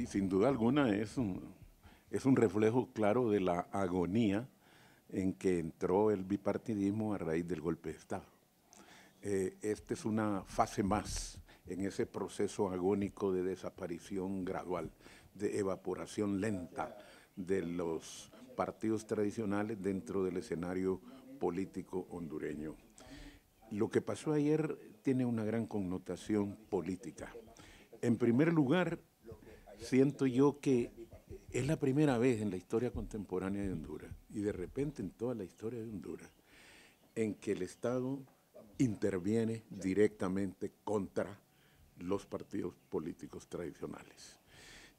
sí, sin duda alguna es un, es un reflejo claro de la agonía en que entró el bipartidismo a raíz del golpe de Estado. Eh, esta es una fase más en ese proceso agónico de desaparición gradual, de evaporación lenta de los partidos tradicionales dentro del escenario político hondureño. Lo que pasó ayer tiene una gran connotación política. En primer lugar, siento yo que es la primera vez en la historia contemporánea de Honduras y de repente en toda la historia de Honduras en que el Estado interviene directamente contra los partidos políticos tradicionales.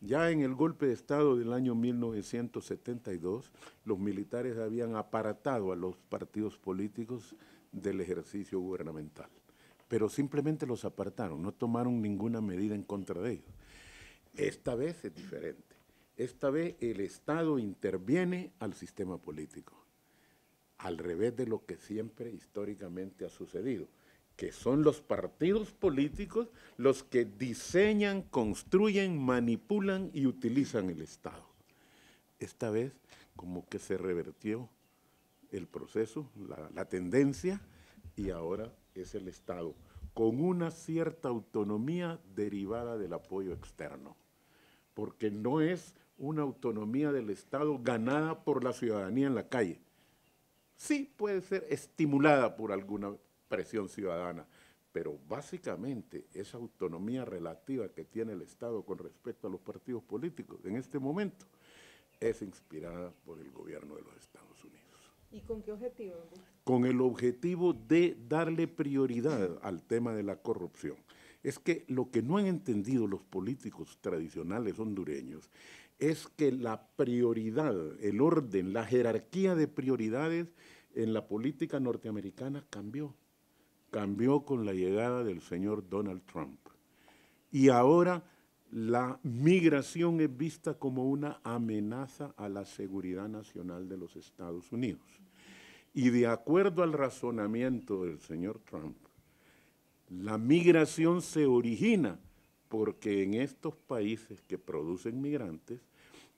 Ya en el golpe de Estado del año 1972, los militares habían aparatado a los partidos políticos del ejercicio gubernamental, pero simplemente los apartaron, no tomaron ninguna medida en contra de ellos. Esta vez es diferente. Esta vez el Estado interviene al sistema político, al revés de lo que siempre históricamente ha sucedido, que son los partidos políticos los que diseñan, construyen, manipulan y utilizan el Estado. Esta vez como que se revertió el proceso, la, tendencia, y ahora es el Estado, con una cierta autonomía derivada del apoyo externo porque no es una autonomía del Estado ganada por la ciudadanía en la calle. Sí puede ser estimulada por alguna presión ciudadana, pero básicamente esa autonomía relativa que tiene el Estado con respecto a los partidos políticos en este momento es inspirada por el gobierno de los Estados Unidos. ¿Y con qué objetivo? Con el objetivo de darle prioridad al tema de la corrupción es que lo que no han entendido los políticos tradicionales hondureños es que la prioridad, el orden, la jerarquía de prioridades en la política norteamericana cambió. Cambió con la llegada del señor Donald Trump. Y ahora la migración es vista como una amenaza a la seguridad nacional de los Estados Unidos. Y de acuerdo al razonamiento del señor Trump, la migración se origina porque en estos países que producen migrantes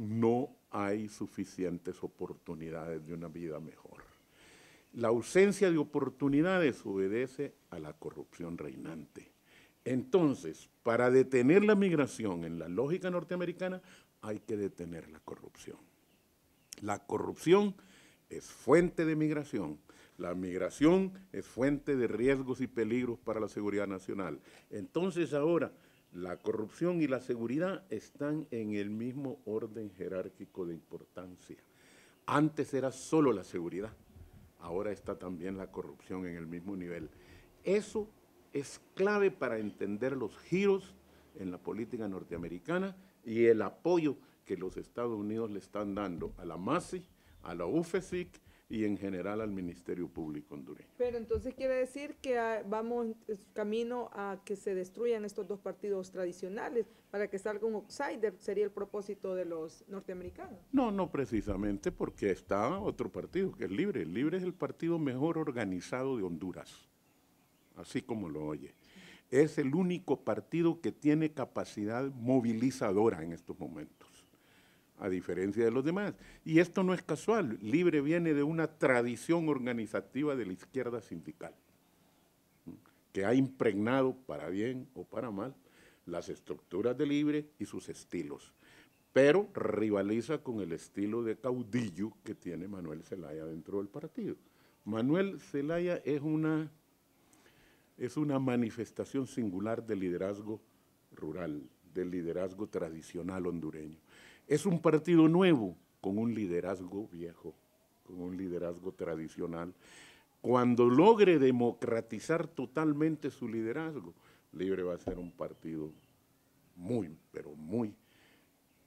no hay suficientes oportunidades de una vida mejor. La ausencia de oportunidades obedece a la corrupción reinante. Entonces, para detener la migración en la lógica norteamericana, hay que detener la corrupción. La corrupción es fuente de migración. La migración es fuente de riesgos y peligros para la seguridad nacional. Entonces ahora la corrupción y la seguridad están en el mismo orden jerárquico de importancia. Antes era solo la seguridad, ahora está también la corrupción en el mismo nivel. Eso es clave para entender los giros en la política norteamericana y el apoyo que los Estados Unidos le están dando a la MASI, a la UFESIC y en general al Ministerio Público hondureño. Pero entonces quiere decir que ah, vamos camino a que se destruyan estos dos partidos tradicionales para que salga un outsider, sería el propósito de los norteamericanos. No, no precisamente porque está otro partido que es Libre. Libre es el partido mejor organizado de Honduras, así como lo oye. Es el único partido que tiene capacidad movilizadora en estos momentos a diferencia de los demás. Y esto no es casual, Libre viene de una tradición organizativa de la izquierda sindical, que ha impregnado, para bien o para mal, las estructuras de Libre y sus estilos, pero rivaliza con el estilo de caudillo que tiene Manuel Zelaya dentro del partido. Manuel Zelaya es una, es una manifestación singular del liderazgo rural, del liderazgo tradicional hondureño. Es un partido nuevo, con un liderazgo viejo, con un liderazgo tradicional. Cuando logre democratizar totalmente su liderazgo, Libre va a ser un partido muy, pero muy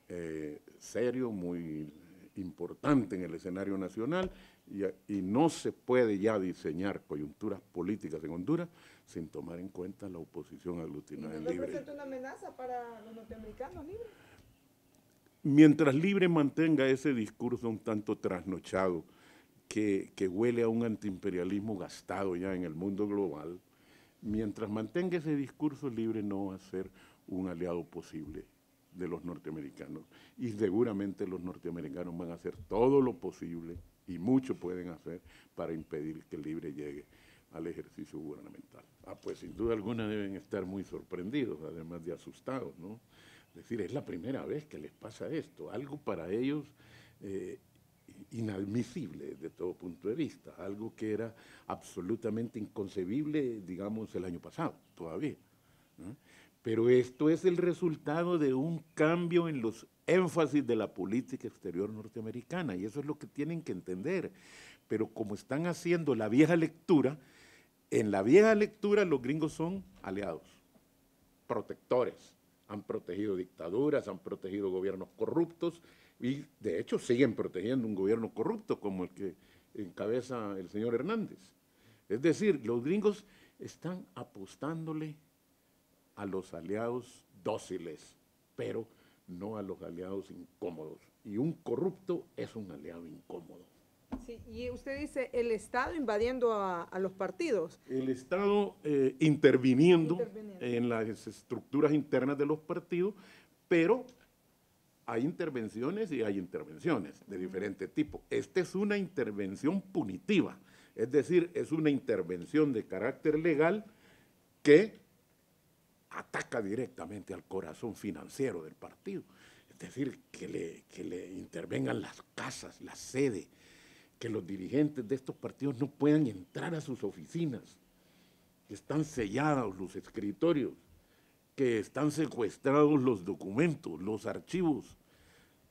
eh, serio, muy importante en el escenario nacional y, no se puede ya diseñar coyunturas políticas en Honduras sin tomar en cuenta la oposición aglutinada en libre. representa una amenaza para los norteamericanos Libre? mientras Libre mantenga ese discurso un tanto trasnochado, que, huele a un antiimperialismo gastado ya en el mundo global, mientras mantenga ese discurso libre no va a ser un aliado posible de los norteamericanos. Y seguramente los norteamericanos van a hacer todo lo posible y mucho pueden hacer para impedir que libre llegue al ejercicio gubernamental. Ah, pues sin duda alguna deben estar muy sorprendidos, además de asustados, ¿no? Es decir, es la primera vez que les pasa esto, algo para ellos eh, inadmisible de todo punto de vista, algo que era absolutamente inconcebible, digamos, el año pasado todavía. Pero esto es el resultado de un cambio en los énfasis de la política exterior norteamericana y eso es lo que tienen que entender. Pero como están haciendo la vieja lectura, en la vieja lectura los gringos son aliados, protectores, han protegido dictaduras, han protegido gobiernos corruptos y de hecho siguen protegiendo un gobierno corrupto como el que encabeza el señor Hernández. Es decir, los gringos están apostándole a los aliados dóciles, pero no a los aliados incómodos. Y un corrupto es un aliado incómodo y usted dice el Estado invadiendo a, los partidos. El Estado eh, interviniendo, en las estructuras internas de los partidos, pero hay intervenciones y hay intervenciones de diferente tipo. Esta es una intervención punitiva, es decir, es una intervención de carácter legal que ataca directamente al corazón financiero del partido. Es decir, que le, que le intervengan las casas, la sede, que los dirigentes de estos partidos no puedan entrar a sus oficinas, que están sellados los escritorios, que están secuestrados los documentos, los archivos.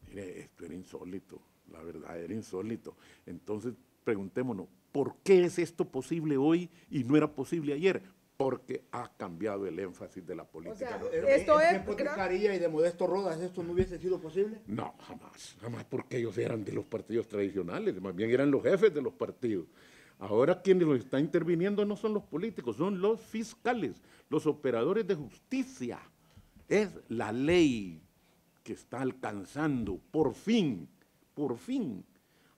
Mire, esto era insólito, la verdad era insólito. Entonces preguntémonos, ¿por qué es esto posible hoy y no era posible ayer? porque ha cambiado el énfasis de la política. O esto es... porque de Carilla y de Modesto Rodas esto no hubiese sido posible? No, jamás, jamás porque ellos eran de los partidos tradicionales, más bien eran los jefes de los partidos. Ahora quienes lo están interviniendo no son los políticos, son los fiscales, los operadores de justicia. Es la ley que está alcanzando por fin, por fin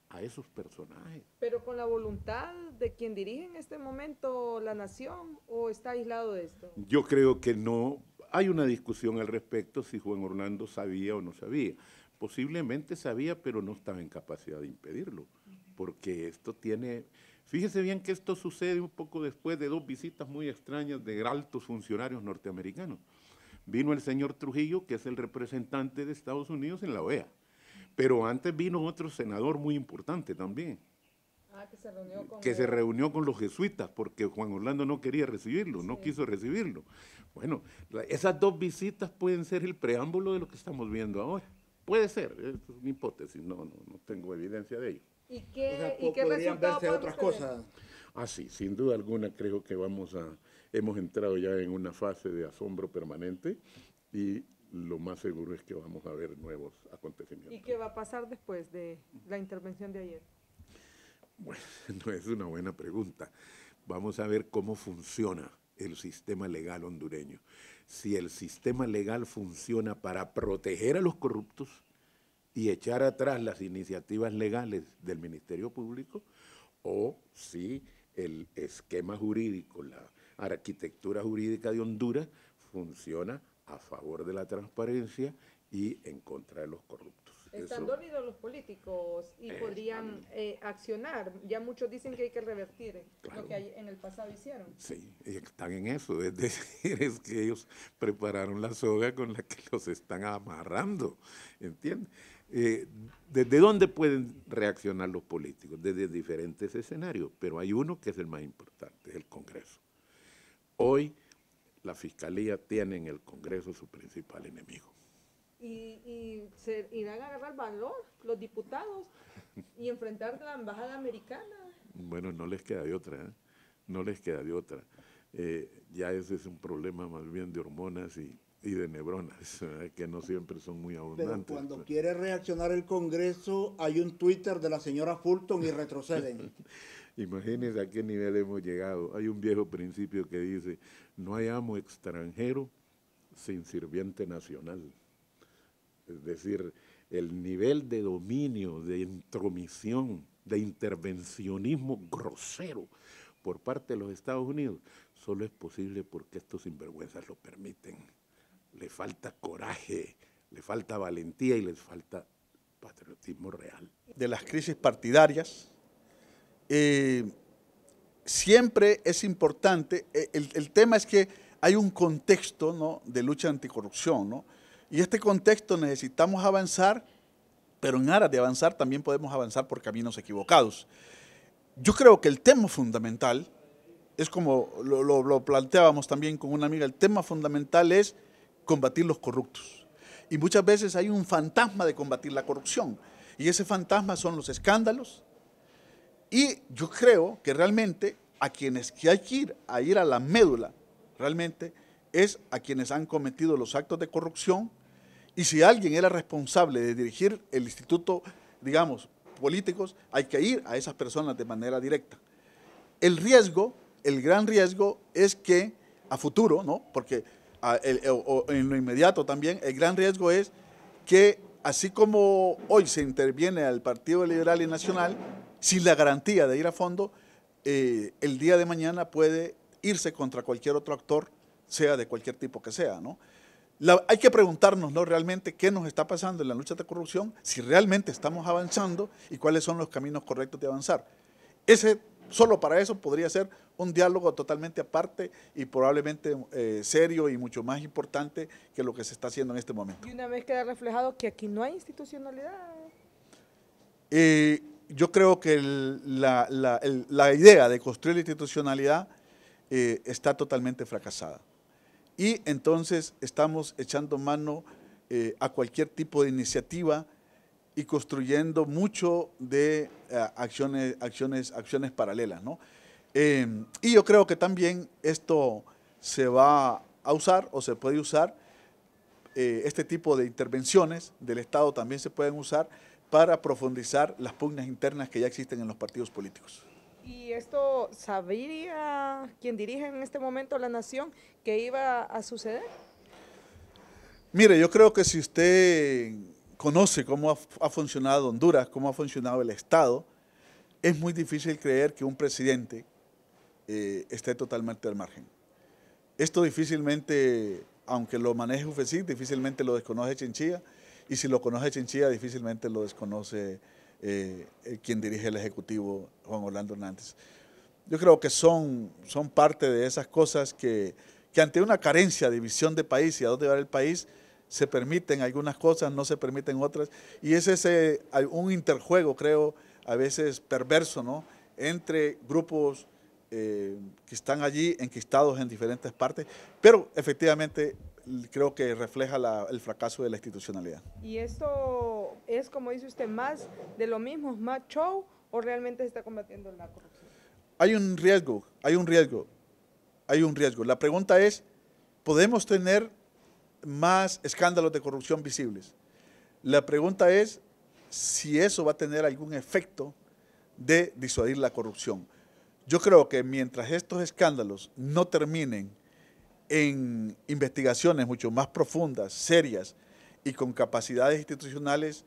a esos personajes. Pero con la voluntad de quien dirige en este momento la nación o está aislado de esto? Yo creo que no. Hay una discusión al respecto si Juan Orlando sabía o no sabía. Posiblemente sabía, pero no estaba en capacidad de impedirlo, porque esto tiene... Fíjese bien que esto sucede un poco después de dos visitas muy extrañas de altos funcionarios norteamericanos. Vino el señor Trujillo, que es el representante de Estados Unidos en la OEA pero antes vino otro senador muy importante también. Ah, que, se reunió con que se reunió con los jesuitas porque Juan Orlando no quería recibirlo, no quiso recibirlo. Bueno, esas dos visitas pueden ser el preámbulo de lo que estamos viendo ahora. Puede ser, es una hipótesis, no, no, tengo evidencia de ello. ¿Y qué, ¿y qué podrían otras cosas? Ah, sí, sin duda alguna creo que vamos a, hemos entrado ya en una fase de asombro permanente y lo más seguro es que vamos a ver nuevos acontecimientos. ¿Y qué va a pasar después de la intervención de ayer? Bueno, no es una buena pregunta. Vamos a ver cómo funciona el sistema legal hondureño. Si el sistema legal funciona para proteger a los corruptos y echar atrás las iniciativas legales del Ministerio Público, o si el esquema jurídico, la arquitectura jurídica de Honduras funciona a favor de la transparencia y en contra de los corruptos. Están dormidos los políticos y eh, podrían eh, accionar. Ya muchos dicen que hay que revertir eh, lo que en el pasado hicieron. Sí, están en eso. Es decir, es que ellos prepararon la soga con la que los están amarrando. ¿Entiendes? ¿Desde dónde pueden reaccionar los políticos? Desde diferentes escenarios, pero hay uno que es el más importante, es el Congreso. Hoy la Fiscalía tiene en el Congreso su principal enemigo. ¿Y, se irán a agarrar valor los diputados y enfrentar la embajada americana? Bueno, no les queda de otra, ¿eh? no les queda de otra. Eh, ya ese es un problema más bien de hormonas y, de neuronas, ¿eh? que no siempre son muy abundantes. cuando pues. quiere reaccionar el Congreso, hay un Twitter de la señora Fulton y retroceden. Imagínense a qué nivel hemos llegado. Hay un viejo principio que dice, no hay amo extranjero sin sirviente nacional. Es decir, el nivel de dominio, de intromisión, de intervencionismo grosero por parte de los Estados Unidos, solo es posible porque estos sinvergüenzas lo permiten. Le falta coraje, le falta valentía y les falta patriotismo real. De las crisis partidarias, eh, siempre es importante, eh, el, tema es que hay un contexto de lucha anticorrupción, ¿no? y este contexto necesitamos avanzar, pero en aras de avanzar también podemos avanzar por caminos equivocados. Yo creo que el tema fundamental, es como lo planteábamos también con una amiga, el tema fundamental es combatir los corruptos. Y muchas veces hay un fantasma de combatir la corrupción. Y ese fantasma son los escándalos, y yo creo que realmente a quienes hay que ir a ir a la médula, realmente es a quienes han cometido los actos de corrupción y si alguien era responsable de dirigir el instituto, digamos, políticos, hay que ir a esas personas de manera directa. El riesgo, el gran riesgo es que a futuro, ¿no? Porque ah, en lo inmediato también, el gran riesgo es que así como hoy se interviene al Partido Liberal y Nacional, sin la garantía de ir a fondo, eh, el día de mañana puede irse contra cualquier otro actor, sea de cualquier tipo que sea, ¿no? hay que preguntarnos ¿no? realmente qué nos está pasando en la lucha de corrupción, si realmente estamos avanzando y cuáles son los caminos correctos de avanzar. Ese, solo para eso podría ser un diálogo totalmente aparte y probablemente eh, serio y mucho más importante que lo que se está haciendo en este momento. Y una vez queda reflejado que aquí no hay institucionalidad. Eh, yo creo que la, idea de construir la institucionalidad eh, está totalmente fracasada. Y entonces estamos echando mano eh, a cualquier tipo de iniciativa y construyendo mucho de eh, acciones, acciones, acciones paralelas. ¿no? Em, y yo creo que también esto se va a usar o se puede usar, este tipo de intervenciones del Estado también se pueden usar para profundizar las pugnas internas que ya existen en los partidos políticos. ¿Y esto sabría quien dirige en este momento la nación que iba a suceder? Mire, yo creo que si usted conoce cómo ha, funcionado Honduras, cómo ha funcionado el Estado, es muy difícil creer que un presidente eh, esté totalmente al margen. Esto difícilmente, aunque lo maneje UFESIC, difícilmente lo desconoce Chinchilla, y si lo conoce Chinchilla, difícilmente lo desconoce eh, eh, quien dirige el Ejecutivo, Juan Orlando Hernández. Yo creo que son, son parte de esas cosas que, que ante una carencia de visión de país y a dónde va el país, se permiten algunas cosas, no se permiten otras. Y es ese, un interjuego, creo, a veces perverso, ¿no? Entre grupos eh, que están allí enquistados en diferentes partes, pero efectivamente creo que refleja el fracaso de la institucionalidad. ¿Y esto es, como dice usted, más de lo mismo, más show o realmente se está combatiendo la corrupción? Hay un riesgo, hay un riesgo, hay un riesgo. La pregunta es, ¿podemos tener más escándalos de corrupción visibles? La pregunta es si eso va a tener algún efecto de disuadir la corrupción. Yo creo que mientras estos escándalos no terminen, en investigaciones mucho más profundas, serias y con capacidades institucionales,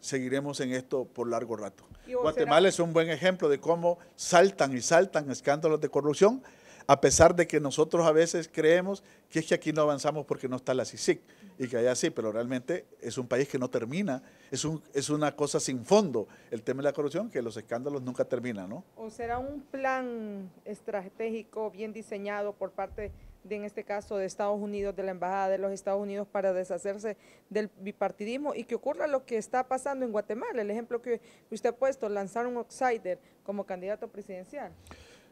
seguiremos en esto por largo rato. Guatemala es un buen ejemplo de cómo saltan y saltan escándalos de corrupción, a pesar de que nosotros a veces creemos que es que aquí no avanzamos porque no está la CICIC y que allá sí, pero realmente es un país que no termina es, un, es una cosa sin fondo el tema de la corrupción, que los escándalos nunca terminan, ¿no? ¿O será un plan estratégico bien diseñado por parte de, en este caso, de Estados Unidos, de la Embajada de los Estados Unidos para deshacerse del bipartidismo y que ocurra lo que está pasando en Guatemala? El ejemplo que usted ha puesto, lanzar un outsider como candidato presidencial.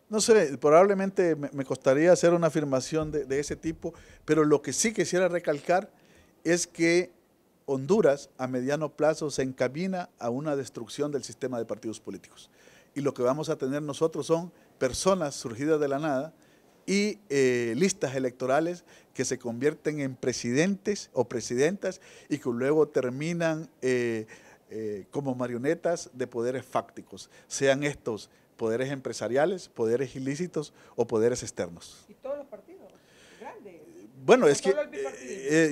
No sé, probablemente me costaría hacer una afirmación de, de ese tipo, pero lo que sí quisiera recalcar es que Honduras a mediano plazo se encamina a una destrucción del sistema de partidos políticos. Y lo que vamos a tener nosotros son personas surgidas de la nada y eh, listas electorales que se convierten en presidentes o presidentas y que luego terminan eh, eh, como marionetas de poderes fácticos, sean estos poderes empresariales, poderes ilícitos o poderes externos. Bueno, es pues, que eh,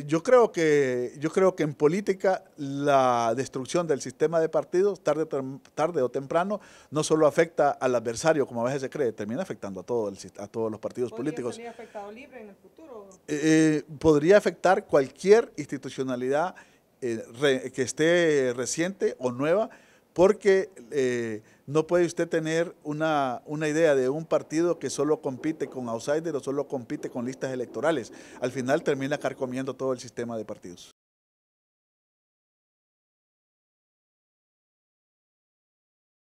eh, yo creo que yo creo que en política la destrucción del sistema de partidos tarde, tarde o temprano no solo afecta al adversario como a veces se cree, termina afectando a todos a todos los partidos ¿Podría políticos. libre en el futuro? Eh, podría afectar cualquier institucionalidad que esté reciente o nueva, porque no puede usted tener una, una idea de un partido que solo compite con outsiders o solo compite con listas electorales. Al final termina carcomiendo todo el sistema de partidos.